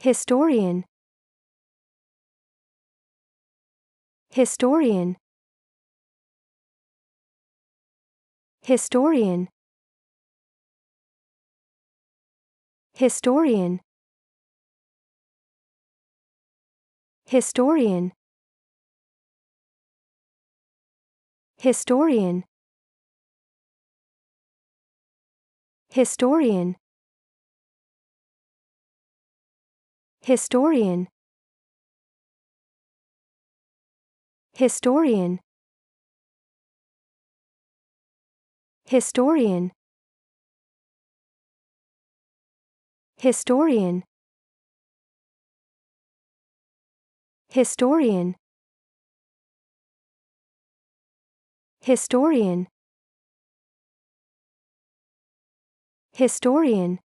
Historian Historian Historian Historian Historian Historian Historian Historian Historian Historian Historian Historian Historian Historian